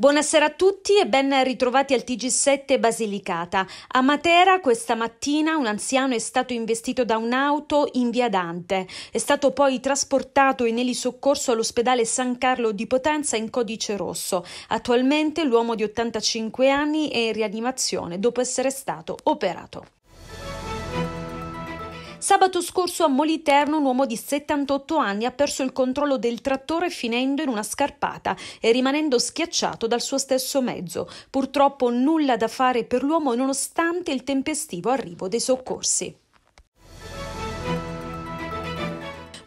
Buonasera a tutti e ben ritrovati al TG7 Basilicata. A Matera questa mattina un anziano è stato investito da un'auto in via Dante. È stato poi trasportato in elisoccorso all'ospedale San Carlo di Potenza in codice rosso. Attualmente l'uomo di 85 anni è in rianimazione dopo essere stato operato. Sabato scorso a Moliterno un uomo di 78 anni ha perso il controllo del trattore finendo in una scarpata e rimanendo schiacciato dal suo stesso mezzo. Purtroppo nulla da fare per l'uomo nonostante il tempestivo arrivo dei soccorsi.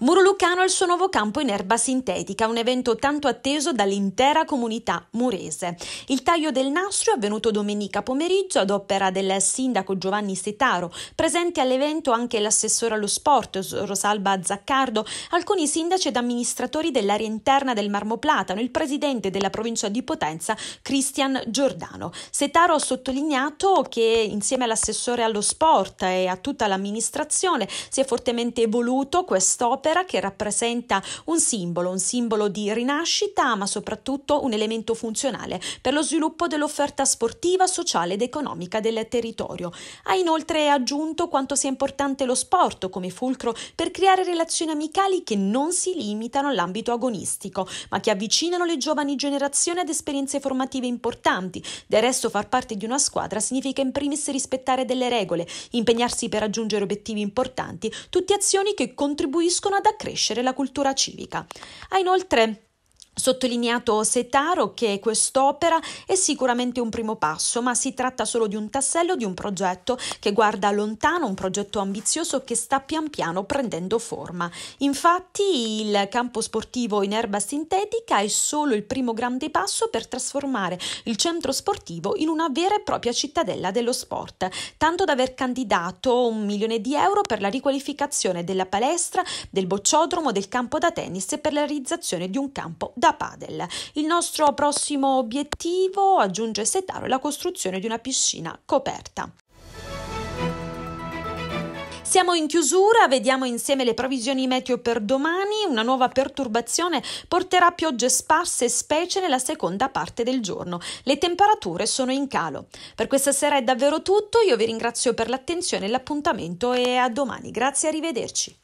Muro Lucano è il suo nuovo campo in erba sintetica, un evento tanto atteso dall'intera comunità murese. Il taglio del nastro è avvenuto domenica pomeriggio ad opera del sindaco Giovanni Setaro, Presenti all'evento anche l'assessore allo sport Rosalba Zaccardo, alcuni sindaci ed amministratori dell'area interna del Marmo Platano, il presidente della provincia di Potenza Cristian Giordano. Setaro ha sottolineato che insieme all'assessore allo sport e a tutta l'amministrazione si è fortemente evoluto quest'opera l'opera che rappresenta un simbolo, un simbolo di rinascita, ma soprattutto un elemento funzionale per lo sviluppo dell'offerta sportiva, sociale ed economica del territorio. Ha inoltre aggiunto quanto sia importante lo sport come fulcro per creare relazioni amicali che non si limitano all'ambito agonistico, ma che avvicinano le giovani generazioni ad esperienze formative importanti. Del resto far parte di una squadra significa in primis rispettare delle regole, impegnarsi per raggiungere obiettivi importanti, tutte azioni che contribuiscono a ad accrescere la cultura civica. Ha inoltre sottolineato Setaro che quest'opera è sicuramente un primo passo, ma si tratta solo di un tassello di un progetto che guarda lontano, un progetto ambizioso che sta pian piano prendendo forma. Infatti il campo sportivo in erba sintetica è solo il primo grande passo per trasformare il centro sportivo in una vera e propria cittadella dello sport, tanto da aver candidato un milione di euro per la riqualificazione della palestra, del bocciodromo, del campo da tennis e per la realizzazione di un campo di da padel. Il nostro prossimo obiettivo, aggiunge Setaro, è la costruzione di una piscina coperta. Siamo in chiusura, vediamo insieme le previsioni meteo per domani. Una nuova perturbazione porterà piogge sparse, specie nella seconda parte del giorno. Le temperature sono in calo. Per questa sera è davvero tutto, io vi ringrazio per l'attenzione e l'appuntamento e a domani. Grazie, arrivederci.